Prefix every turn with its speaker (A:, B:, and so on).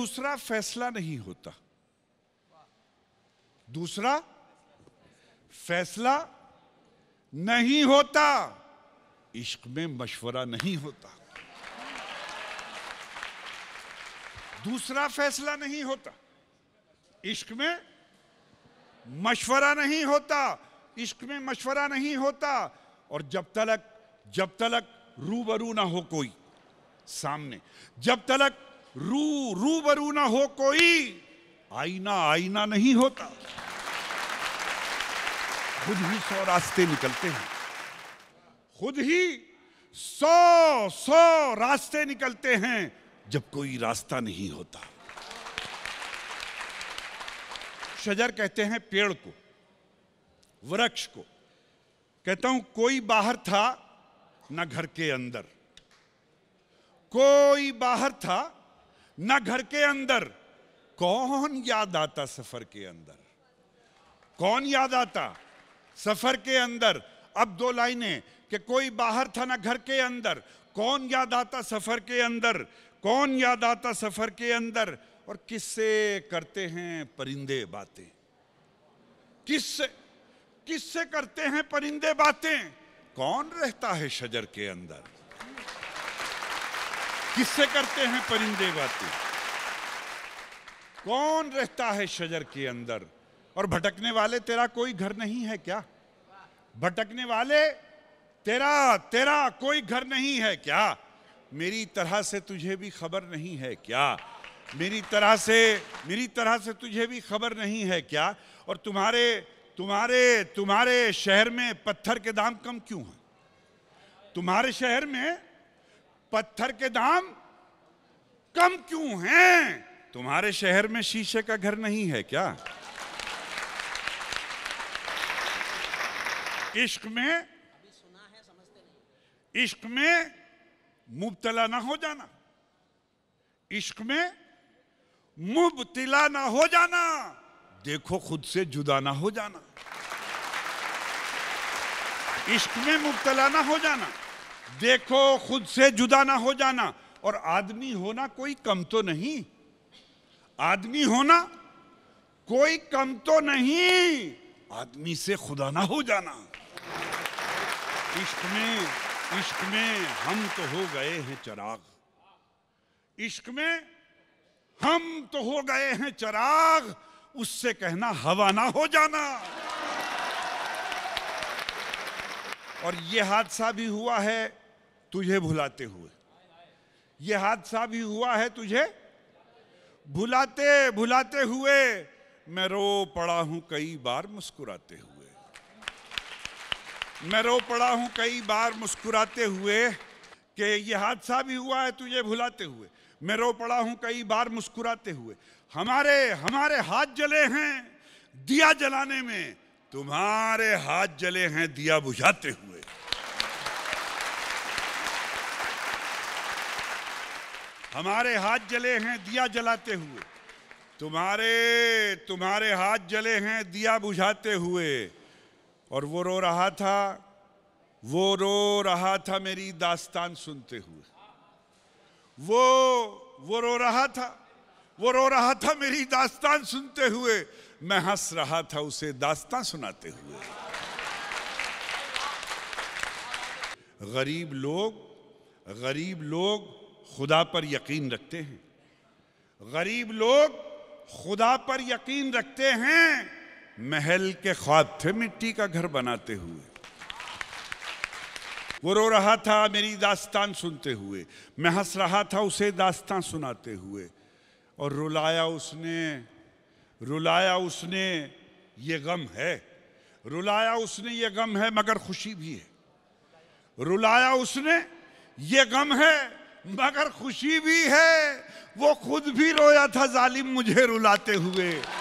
A: दूसरा फैसला नहीं होता दूसरा फैसला नहीं होता इश्क में मशवरा नहीं होता दूसरा फैसला नहीं होता इश्क में मशवरा नहीं होता इश्क में मशवरा नहीं होता और जब तलक जब तलक रूबरू ना हो कोई सामने जब तलक रू रू बरू ना हो कोई आईना आईना नहीं होता खुद ही सौ रास्ते निकलते हैं खुद ही सौ सौ रास्ते निकलते हैं जब कोई रास्ता नहीं होता शजर कहते हैं पेड़ को वृक्ष को कहता हूं कोई बाहर था ना घर के अंदर कोई बाहर था न घर के अंदर कौन याद आता सफर के अंदर कौन याद आता सफर के अंदर अब दो लाइनें कि कोई बाहर था ना घर के अंदर कौन याद आता सफर के अंदर कौन याद आता सफर के अंदर और किससे करते हैं परिंदे बातें किससे किससे करते हैं परिंदे बातें कौन रहता है शजर के अंदर किससे करते हैं परिंदे बातें कौन रहता है शजर के अंदर और भटकने वाले तेरा कोई घर नहीं है क्या भटकने वाले तेरा तेरा कोई घर नहीं है क्या मेरी तरह से तुझे भी खबर नहीं है क्या मेरी तरह से मेरी तरह से तुझे भी खबर नहीं है क्या और तुम्हारे तुम्हारे तुम्हारे शहर में पत्थर के दाम कम क्यों हैं तुम्हारे शहर में पत्थर के दाम कम क्यों हैं तुम्हारे शहर में शीशे का घर नहीं है क्या इश्क में इश्क में मुबतला ना हो जाना इश्क में मुबतला ना हो जाना देखो खुद से जुदा ना हो जाना इश्क में मुबतला ना हो जाना देखो खुद से जुदा ना हो जाना और आदमी होना कोई कम तो नहीं आदमी होना कोई कम तो नहीं आदमी से खुदा ना हो जाना इश्क में इश्क में हम तो हो गए हैं चराग इश्क में हम तो हो गए हैं चराग उससे कहना हवा ना हो जाना और ये हादसा भी हुआ है तुझे भुलाते हुए यह हादसा भी हुआ है तुझे भुलाते भुलाते हुए मैं रो पड़ा हूं कई बार मुस्कुराते हुए मैं रो पड़ा हूं कई बार मुस्कुराते हुए कि यह हादसा भी हुआ है तुझे भुलाते हुए मैं रो पड़ा हूं कई बार मुस्कुराते हुए हमारे हमारे हाथ जले हैं दिया जलाने में तुम्हारे हाथ जले हैं दिया बुझाते हुए हमारे हाथ जले हैं दिया जलाते हुए तुम्हारे तुम्हारे हाथ जले हैं दिया बुझाते हुए और वो रो रहा था वो रो रहा था मेरी दास्तान सुनते हुए वो वो रो रहा था वो रो रहा था मेरी दास्तान सुनते हुए मैं हंस रहा था उसे दास्तान सुनाते हुए गरीब लोग गरीब लोग खुदा पर यकीन रखते हैं गरीब लोग खुदा पर यकीन रखते हैं महल के ख्वाब थे मिट्टी का घर बनाते हुए वो रो रहा था मेरी दास्तान सुनते हुए मैं हंस रहा था उसे दास्तान सुनाते हुए और रुलाया उसने रुलाया उसने ये गम है रुलाया उसने ये गम है मगर खुशी भी है रुलाया उसने ये गम है मगर खुशी भी है वो खुद भी रोया था जालिम मुझे रुलाते हुए